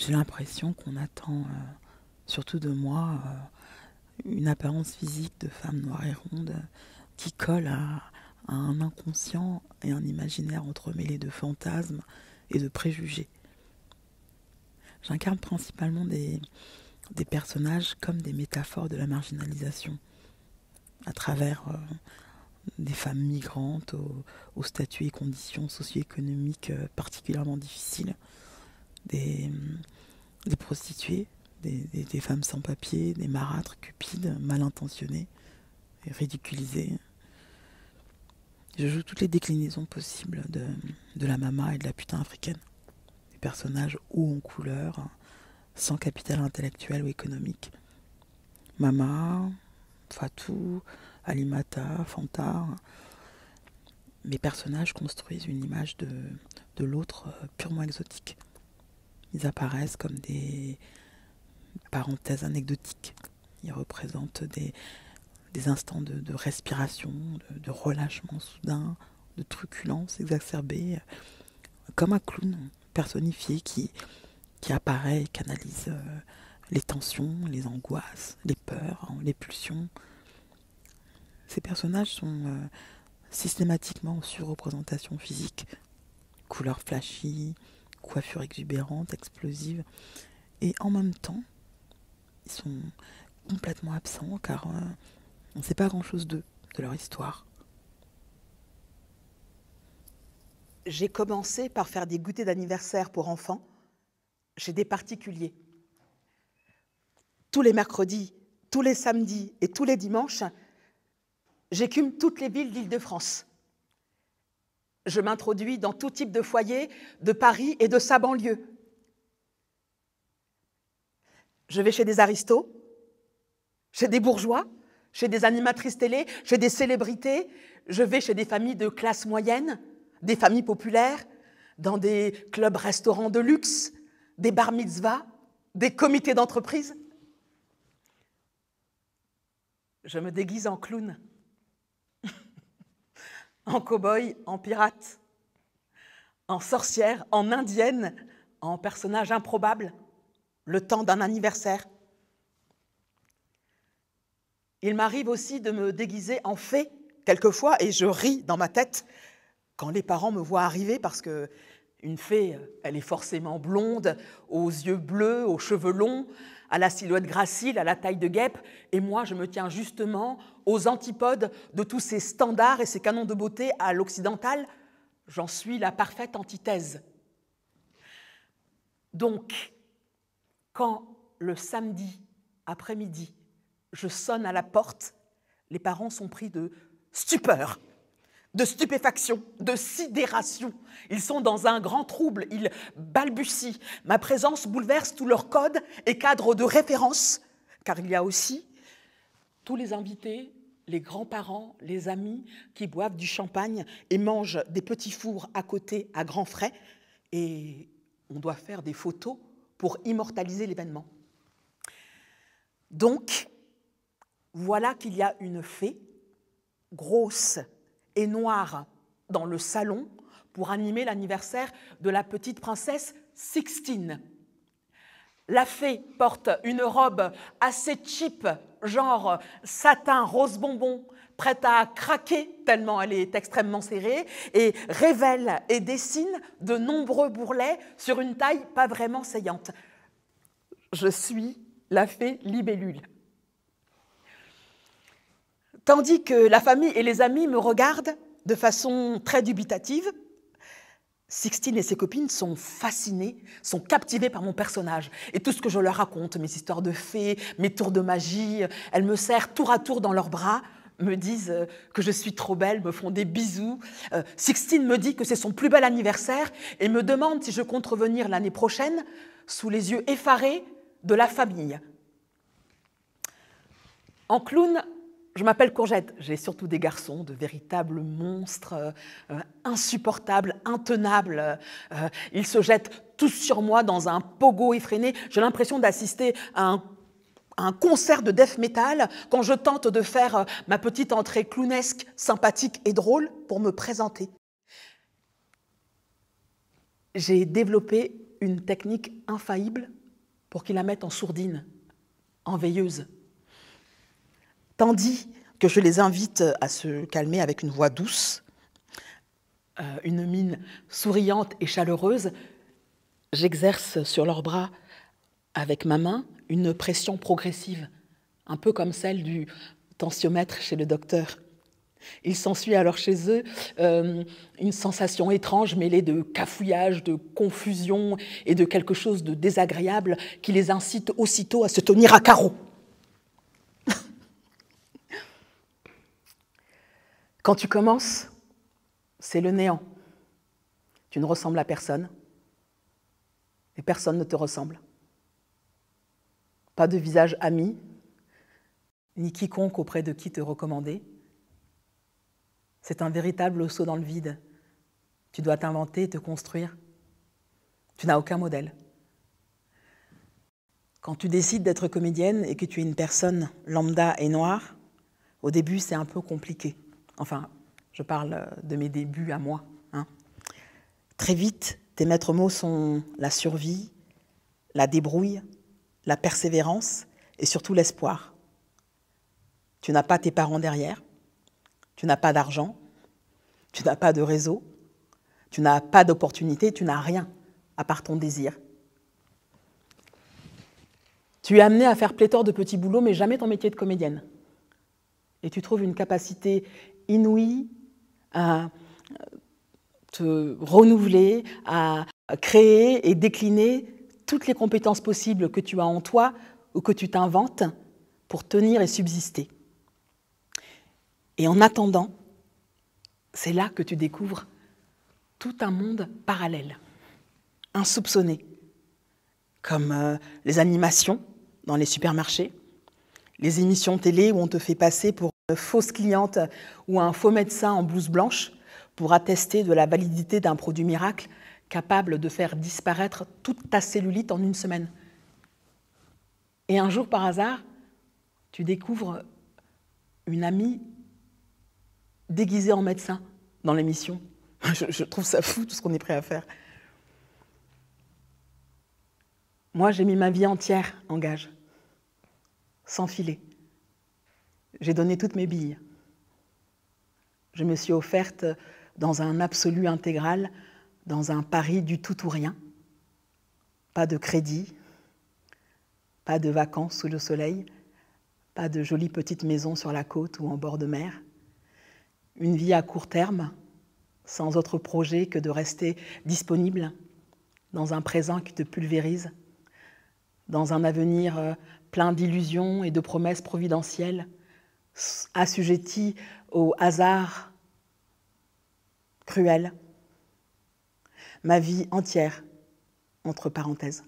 j'ai l'impression qu'on attend, euh, surtout de moi, euh, une apparence physique de femme noire et ronde euh, qui colle à, un inconscient et un imaginaire entremêlé de fantasmes et de préjugés. J'incarne principalement des, personnages comme des métaphores de la marginalisation, à travers des femmes migrantes aux statuts et conditions socio-économiques particulièrement difficiles, des, prostituées, des, femmes sans papier, des marâtres cupides, mal intentionnées, ridiculisées. Je joue toutes les déclinaisons possibles de, la mama et de la putain africaine. Des personnages hauts en couleur, sans capital intellectuel ou économique. Mama, Fatou, Alimata, Fanta, mes personnages construisent une image de l'autre euh, purement exotique ils apparaissent comme des parenthèses anecdotiques. Ils représentent des, instants de, respiration, de, relâchement soudain, de truculence exacerbée, euh, comme un clown personnifié qui, apparaît et canalise euh, les tensions, les angoisses, les peurs, hein, les pulsions. Ces personnages sont euh, systématiquement en surreprésentation physique, couleurs flashy, coiffure exubérante, explosive. Et en même temps, ils sont complètement absents car euh, on ne sait pas grand-chose d'eux, de leur histoire. J'ai commencé par faire des goûters d'anniversaire pour enfants chez des particuliers. Tous les mercredis, tous les samedis et tous les dimanches, j'écume toutes les villes d'Île-de-France je m'introduis dans tout type de foyer de Paris et de sa banlieue. Je vais chez des aristos, chez des bourgeois, chez des animatrices télé, chez des célébrités, je vais chez des familles de classe moyenne, des familles populaires, dans des clubs-restaurants de luxe, des bar mitzvahs, des comités d'entreprise. Je me déguise en clown en cow-boy, en pirate, en sorcière, en indienne, en personnage improbable, le temps d'un anniversaire. Il m'arrive aussi de me déguiser en fée, quelquefois, et je ris dans ma tête quand les parents me voient arriver parce que une fée, elle est forcément blonde, aux yeux bleus, aux cheveux longs, à la silhouette gracile, à la taille de guêpe, et moi je me tiens justement aux antipodes de tous ces standards et ces canons de beauté à l'occidental. J'en suis la parfaite antithèse. Donc, quand le samedi après-midi, je sonne à la porte, les parents sont pris de stupeur de stupéfaction, de sidération. Ils sont dans un grand trouble, ils balbutient. Ma présence bouleverse tous leurs codes et cadres de référence, car il y a aussi tous les invités, les grands-parents, les amis qui boivent du champagne et mangent des petits fours à côté à grands frais. Et on doit faire des photos pour immortaliser l'événement. Donc, voilà qu'il y a une fée grosse et noire dans le salon pour animer l'anniversaire de la petite princesse Sixtine. La fée porte une robe assez cheap, genre satin rose bonbon, prête à craquer tellement elle est extrêmement serrée, et révèle et dessine de nombreux bourrelets sur une taille pas vraiment saillante. Je suis la fée libellule tandis que la famille et les amis me regardent de façon très dubitative. Sixtine et ses copines sont fascinées, sont captivées par mon personnage et tout ce que je leur raconte, mes histoires de fées, mes tours de magie, elles me serrent tour à tour dans leurs bras, me disent euh, que je suis trop belle, me font des bisous. Euh, Sixtine me dit que c'est son plus bel anniversaire et me demande si je compte revenir l'année prochaine sous les yeux effarés de la famille. En clown, je m'appelle Courgette, j'ai surtout des garçons, de véritables monstres, euh, euh, insupportables, intenables. Euh, ils se jettent tous sur moi dans un pogo effréné. J'ai l'impression d'assister à un un concert de death metal quand je tente de faire ma petite entrée clownesque, sympathique et drôle pour me présenter. J'ai développé une technique infaillible pour qu'ils la mettent en sourdine, en veilleuse. Tandis que je les invite à se calmer avec une voix douce, euh, une mine souriante et chaleureuse, j'exerce sur leurs bras avec ma main une pression progressive, un peu comme celle du tensiomètre chez le docteur. Il s'ensuit alors chez eux euh, une sensation étrange mêlée de cafouillage, de confusion et de quelque chose de désagréable qui les incite aussitôt à se tenir à carreau. Quand tu commences, c'est le néant. Tu ne ressembles à personne. Et personne ne te ressemble. Pas de visage ami, ni quiconque auprès de qui te recommander. C'est un véritable osseau dans le vide. Tu dois t'inventer, te construire. Tu n'as aucun modèle. Quand tu décides d'être comédienne et que tu es une personne lambda et noire, au début c'est un peu compliqué. Enfin, je parle euh, de mes débuts à moi. Hein. Très vite, tes maîtres mots sont la survie, la débrouille, la persévérance et surtout l'espoir. Tu n'as pas tes parents derrière, tu n'as pas d'argent, tu n'as pas de réseau, tu n'as pas d'opportunité, tu n'as rien à part ton désir. Tu es amené à faire pléthore de petits boulots, mais jamais ton métier de comédienne. Et tu trouves une capacité inouï, à te renouveler, à créer et décliner toutes les compétences possibles que tu as en toi ou que tu t'inventes pour tenir et subsister. Et en attendant, c'est là que tu découvres tout un monde parallèle, insoupçonné, comme euh, les animations dans les supermarchés, les émissions télé où on te fait passer pour fausse cliente ou un faux médecin en blouse blanche pour attester de la validité d'un produit miracle capable de faire disparaître toute ta cellulite en une semaine. Et un jour, par hasard, tu découvres une amie déguisée en médecin dans l'émission. Je, je, trouve ça fou tout ce qu'on est prêt à faire. Moi, j'ai mis ma vie entière en gage, sans filet. J'ai donné toutes mes billes. Je me suis offerte dans un absolu intégral, dans un pari du tout ou rien. Pas de crédit, pas de vacances sous le soleil, pas de jolie petite maison sur la côte ou en bord de mer. Une vie à court terme, sans autre projet que de rester disponible dans un présent qui te pulvérise, dans un avenir euh, plein d'illusions et de promesses providentielles assujetti au hasard cruel, ma vie entière entre parenthèses.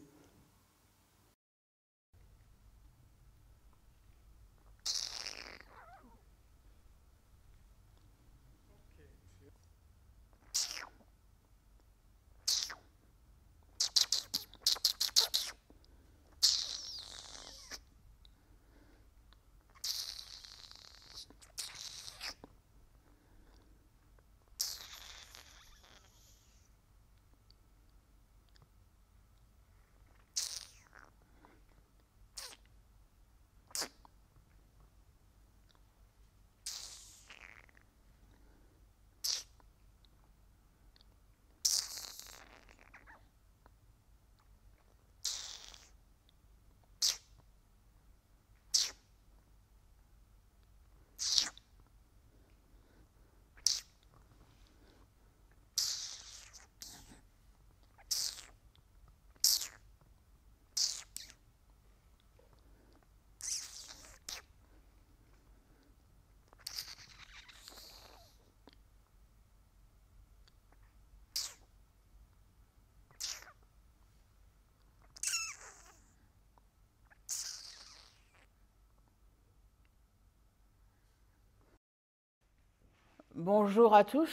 Bonjour à tous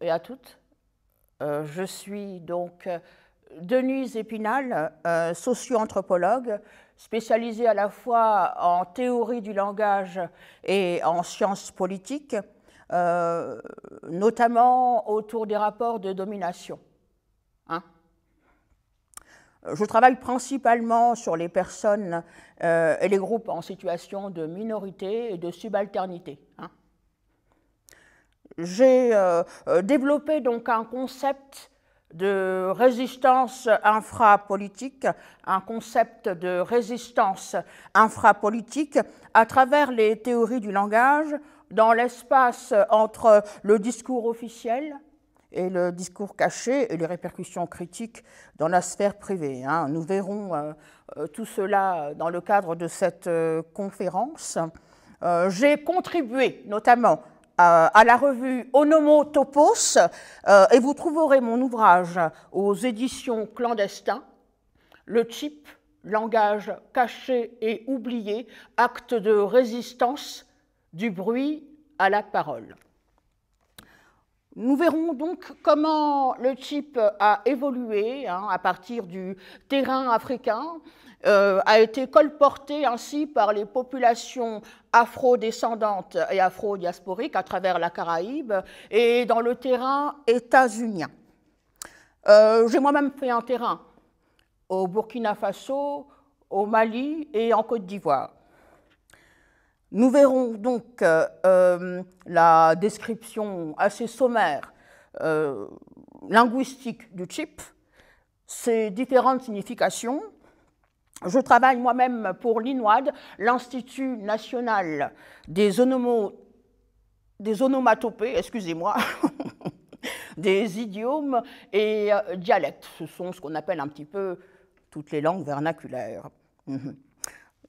et à toutes. Euh, je suis donc euh, Denise Épinal, socio-anthropologue, spécialisée à la fois en théorie du langage et en sciences politiques, euh, notamment autour des rapports de domination. Hein. je travaille principalement sur les personnes et les groupes en situation de minorité et de subalternité. Hein j'ai euh, euh, développé donc un concept de résistance infrapolitique, un concept de résistance infrapolitique à travers les théories du langage dans l'espace entre le discours officiel et le discours caché et les répercussions critiques dans la sphère privée. Hein. Nous verrons euh, tout cela dans le cadre de cette conférence. J'ai contribué notamment euh, à la revue Onomotopos, euh, et vous trouverez mon ouvrage aux éditions clandestins, Le chip, langage caché et oublié, acte de résistance du bruit à la parole. Nous verrons donc comment le type a évolué hein, à partir du terrain africain, euh, a été colporté ainsi par les populations afro-descendantes et afro-diasporiques à travers la Caraïbe et dans le terrain états-unien. Euh, j'ai moi-même fait un terrain au Burkina Faso, au Mali et en Côte d'Ivoire. Nous verrons donc euh, euh, la description assez sommaire euh, linguistique du chip, ses différentes significations. Je travaille moi-même pour l'INOAD, l'Institut national des, des onomatopées, excusez-moi, des idiomes et dialectes. Ce sont ce qu'on appelle un petit peu toutes les langues vernaculaires. Mhm.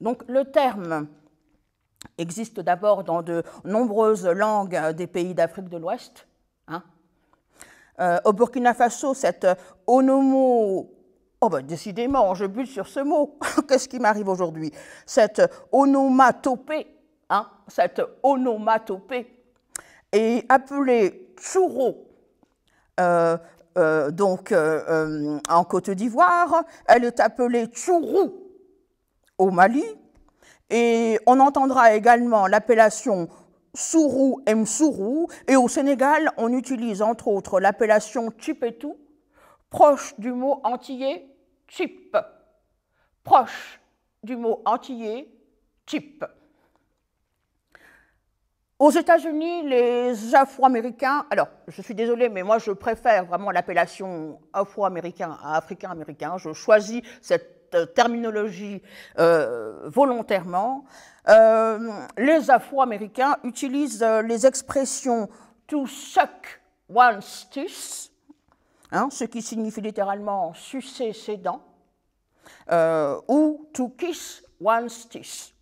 Donc le terme existe d'abord dans de nombreuses langues euh, des pays d'Afrique de l'Ouest. Hein. Euh, au Burkina Faso, cette euh, onomo... Oh ben décidément, je bute sur ce mot. Qu'est-ce qui m'arrive aujourd'hui Cette onomatopée, hein, cette onomatopée est appelée Tsuru. donc en Côte d'Ivoire, elle est appelée chourou au Mali, et on entendra également l'appellation Sourou et Msourou. Et au Sénégal, on utilise entre autres l'appellation tout proche du mot antillais chip. Proche du mot antillais chip. Aux États-Unis, les Afro-Américains, alors je suis désolée, mais moi je préfère vraiment l'appellation Afro-Américain à Africain-Américain. Je choisis cette euh, terminologie euh, volontairement. Euh, les Afro-Américains utilisent les expressions to suck one's teeth, hein, ce qui signifie littéralement sucer ses dents, ou to kiss one's teeth.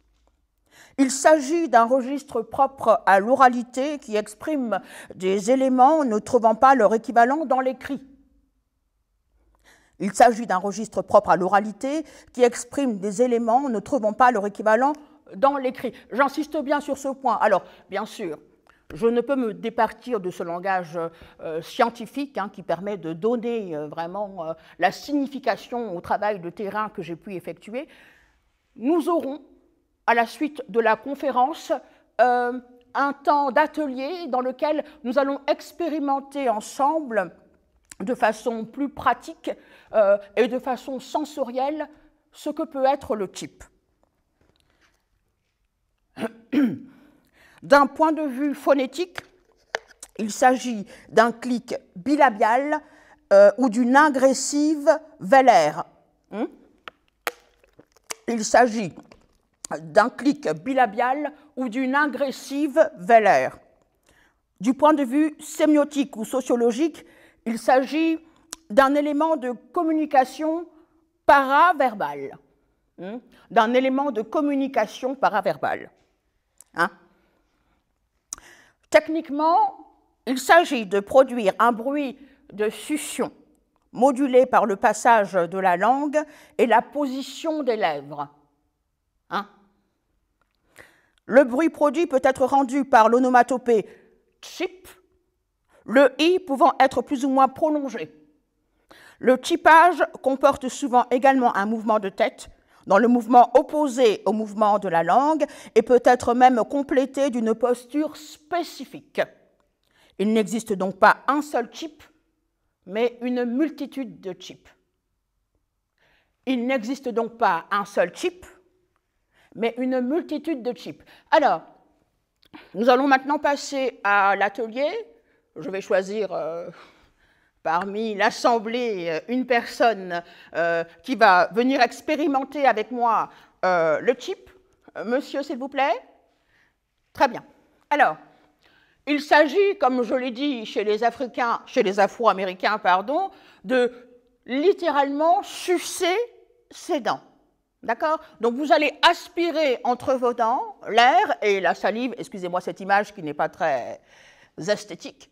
Il s'agit d'un registre propre à l'oralité qui exprime des éléments ne trouvant pas leur équivalent dans l'écrit. Il s'agit d'un registre propre à l'oralité qui exprime des éléments ne trouvant pas leur équivalent dans l'écrit. J'insiste bien sur ce point. Alors, bien sûr, je ne peux me départir de ce langage euh, scientifique hein, qui permet de donner euh, vraiment euh, la signification au travail de terrain que j'ai pu effectuer. Nous aurons, à la suite de la conférence, un temps d'atelier dans lequel nous allons expérimenter ensemble de façon plus pratique euh, et de façon sensorielle ce que peut être le type. D'un point de vue phonétique, il s'agit d'un clic bilabial euh, ou d'une agressive velaire. Hmm? il s'agit d'un clic bilabial ou d'une agressive velaire. Du point de vue sémiotique ou sociologique, il s'agit d'un élément de communication paraverbale, hmm? d'un élément de communication paraverbale. Hein? Techniquement, il s'agit de produire un bruit de succion modulé par le passage de la langue et la position des lèvres. Hein? Le bruit produit peut être rendu par l'onomatopée chip le i pouvant être plus ou moins prolongé. Le typage comporte souvent également un mouvement de tête, dans le mouvement opposé au mouvement de la langue, et peut être même complété d'une posture spécifique. Il n'existe donc pas un seul chip », mais une multitude de chips ». Il n'existe donc pas un seul chip », mais une multitude de chips ». Alors, nous allons maintenant passer à l'atelier je vais choisir euh, parmi l'Assemblée euh, une personne euh, qui va venir expérimenter avec moi le chip. Monsieur, s'il vous plaît. Très bien. Alors, il s'agit, comme je l'ai dit, chez les Africains, chez les Afro-Américains, pardon, de littéralement sucer ses dents. D'accord Donc vous allez aspirer entre vos dents l'air et la salive, excusez-moi cette image qui n'est pas très esthétique,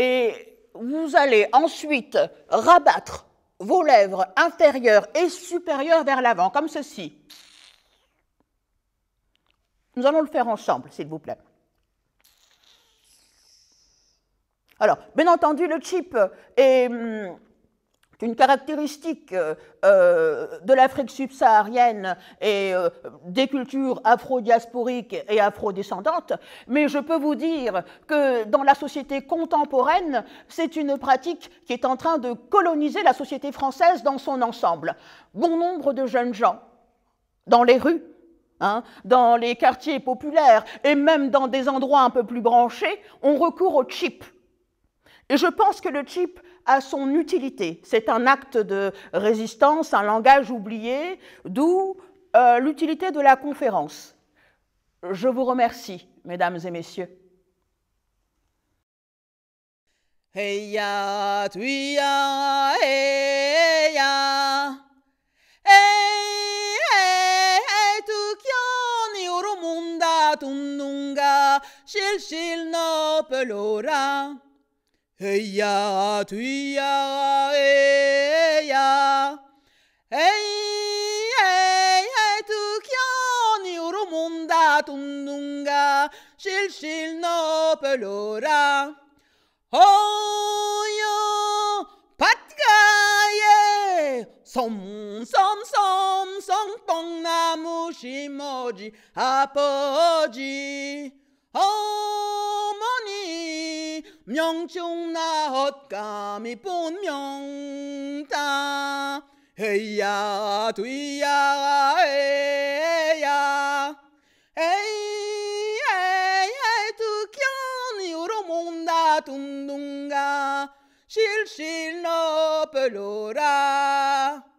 et vous allez ensuite rabattre vos lèvres inférieures et supérieures vers l'avant, comme ceci. Nous allons le faire ensemble, s'il vous plaît. Alors, bien entendu, le chip est hum, une caractéristique euh, euh, de l'Afrique subsaharienne et euh, des cultures afro-diasporiques et afro-descendantes, mais je peux vous dire que dans la société contemporaine, c'est une pratique qui est en train de coloniser la société française dans son ensemble. Bon nombre de jeunes gens, dans les rues, Hein, dans les quartiers populaires et même dans des endroits un peu plus branchés, on recourt au chip. Et je pense que le chip à son utilité. C'est un acte de résistance, un langage oublié, d'où euh, l'utilité de la conférence. Je vous remercie, mesdames et messieurs. 헤야 뒤야 에야 에이에 두견이로 몬다 둥둥가 실실 너별로라 어여 밭가에 솜솜솜솜 뽕나무 심어지 아버지 어 명중나 헛감이 본명다 헤야 두야 에야 에이 에이 두견 요로몽나 둥둥가 실실 너별로라